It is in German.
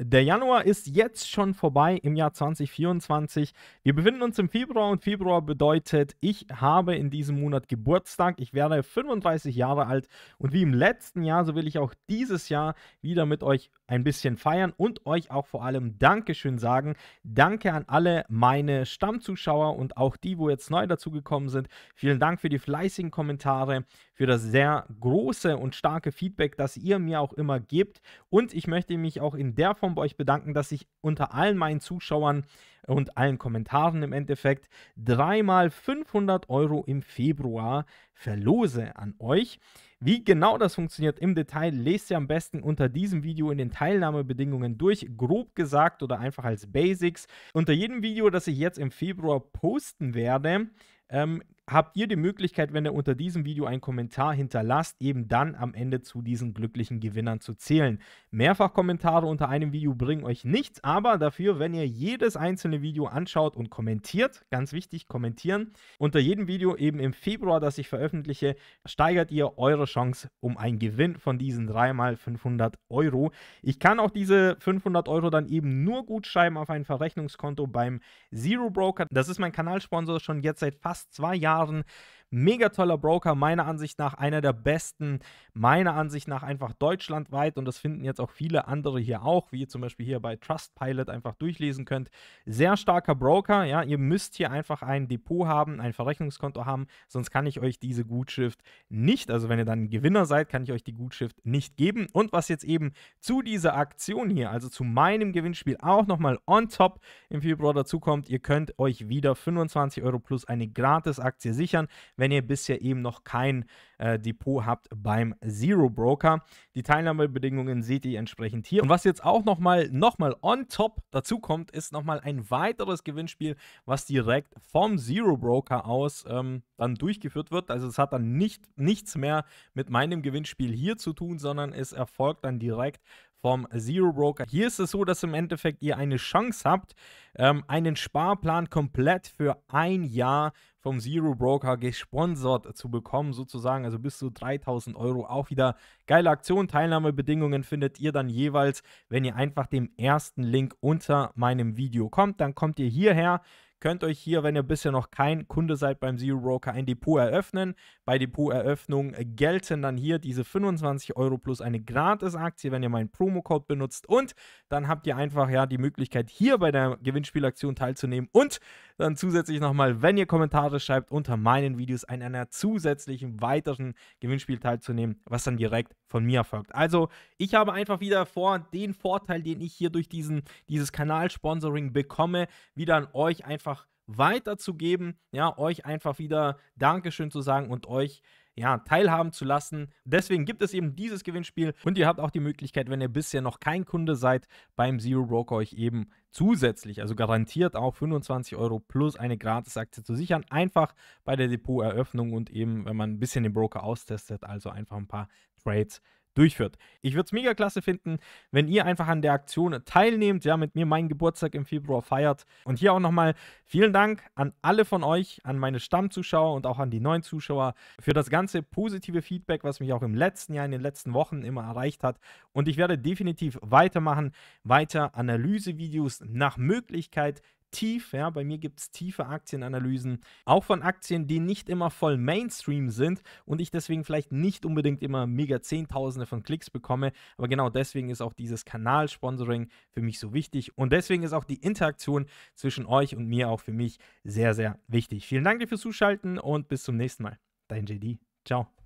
Der Januar ist jetzt schon vorbei im Jahr 2024. Wir befinden uns im Februar und Februar bedeutet, ich habe in diesem Monat Geburtstag. Ich werde 35 Jahre alt und wie im letzten Jahr, so will ich auch dieses Jahr wieder mit euch ein bisschen feiern und euch auch vor allem Dankeschön sagen. Danke an alle meine Stammzuschauer und auch die, wo jetzt neu dazugekommen sind. Vielen Dank für die fleißigen Kommentare, für das sehr große und starke Feedback, das ihr mir auch immer gebt. Und ich möchte mich auch in der Form Plattform bei euch bedanken, dass ich unter allen meinen Zuschauern und allen Kommentaren im Endeffekt dreimal 500 Euro im Februar verlose an euch. Wie genau das funktioniert im Detail, lest ihr am besten unter diesem Video in den Teilnahmebedingungen durch, grob gesagt oder einfach als Basics. Unter jedem Video, das ich jetzt im Februar posten werde, ähm, habt ihr die Möglichkeit, wenn ihr unter diesem Video einen Kommentar hinterlasst, eben dann am Ende zu diesen glücklichen Gewinnern zu zählen. Mehrfach Kommentare unter einem Video bringen euch nichts, aber dafür, wenn ihr jedes einzelne Video anschaut und kommentiert, ganz wichtig, kommentieren, unter jedem Video eben im Februar, das ich veröffentliche, steigert ihr eure Chance um einen Gewinn von diesen 3x500 Euro. Ich kann auch diese 500 Euro dann eben nur gut schreiben auf ein Verrechnungskonto beim Zero Broker. Das ist mein Kanalsponsor schon jetzt seit fast zwei Jahren Jahren Mega toller Broker, meiner Ansicht nach einer der besten, meiner Ansicht nach einfach deutschlandweit und das finden jetzt auch viele andere hier auch, wie ihr zum Beispiel hier bei Trustpilot einfach durchlesen könnt. Sehr starker Broker, ja, ihr müsst hier einfach ein Depot haben, ein Verrechnungskonto haben, sonst kann ich euch diese Gutschrift nicht, also wenn ihr dann Gewinner seid, kann ich euch die Gutschrift nicht geben. Und was jetzt eben zu dieser Aktion hier, also zu meinem Gewinnspiel auch nochmal on top im Februar dazukommt, ihr könnt euch wieder 25 Euro plus eine Gratisaktie sichern, wenn ihr bisher eben noch kein äh, Depot habt beim Zero Broker. Die Teilnahmebedingungen seht ihr entsprechend hier. Und was jetzt auch nochmal noch mal on top dazu kommt, ist nochmal ein weiteres Gewinnspiel, was direkt vom Zero Broker aus ähm, dann durchgeführt wird. Also es hat dann nicht, nichts mehr mit meinem Gewinnspiel hier zu tun, sondern es erfolgt dann direkt vom Zero Broker. Hier ist es so, dass im Endeffekt ihr eine Chance habt, ähm, einen Sparplan komplett für ein Jahr vom Zero Broker gesponsert zu bekommen, sozusagen, also bis zu 3000 Euro. Auch wieder geile Aktion. Teilnahmebedingungen findet ihr dann jeweils, wenn ihr einfach dem ersten Link unter meinem Video kommt. Dann kommt ihr hierher könnt euch hier, wenn ihr bisher noch kein Kunde seid beim Zero Broker, ein Depot eröffnen. Bei Depoteröffnung äh, gelten dann hier diese 25 Euro plus eine Gratisaktie, wenn ihr meinen Promo-Code benutzt. Und dann habt ihr einfach ja die Möglichkeit, hier bei der Gewinnspielaktion teilzunehmen und dann zusätzlich nochmal, wenn ihr Kommentare schreibt, unter meinen Videos an einer zusätzlichen weiteren Gewinnspiel teilzunehmen, was dann direkt von mir erfolgt. Also, ich habe einfach wieder vor, den Vorteil, den ich hier durch diesen, dieses Kanalsponsoring bekomme, wieder an euch einfach weiterzugeben, ja, euch einfach wieder Dankeschön zu sagen und euch ja, teilhaben zu lassen. Deswegen gibt es eben dieses Gewinnspiel und ihr habt auch die Möglichkeit, wenn ihr bisher noch kein Kunde seid, beim Zero Broker euch eben zusätzlich, also garantiert auch 25 Euro plus eine Gratisaktie zu sichern. Einfach bei der Depoteröffnung und eben, wenn man ein bisschen den Broker austestet, also einfach ein paar Trades durchführt. Ich würde es mega klasse finden, wenn ihr einfach an der Aktion teilnehmt, ja, mit mir meinen Geburtstag im Februar feiert. Und hier auch nochmal vielen Dank an alle von euch, an meine Stammzuschauer und auch an die neuen Zuschauer für das ganze positive Feedback, was mich auch im letzten Jahr, in den letzten Wochen immer erreicht hat. Und ich werde definitiv weitermachen, weiter Analysevideos nach Möglichkeit tief. Ja, bei mir gibt es tiefe Aktienanalysen, auch von Aktien, die nicht immer voll Mainstream sind und ich deswegen vielleicht nicht unbedingt immer mega Zehntausende von Klicks bekomme. Aber genau deswegen ist auch dieses Kanalsponsoring für mich so wichtig und deswegen ist auch die Interaktion zwischen euch und mir auch für mich sehr, sehr wichtig. Vielen Dank dir fürs Zuschalten und bis zum nächsten Mal. Dein JD. Ciao.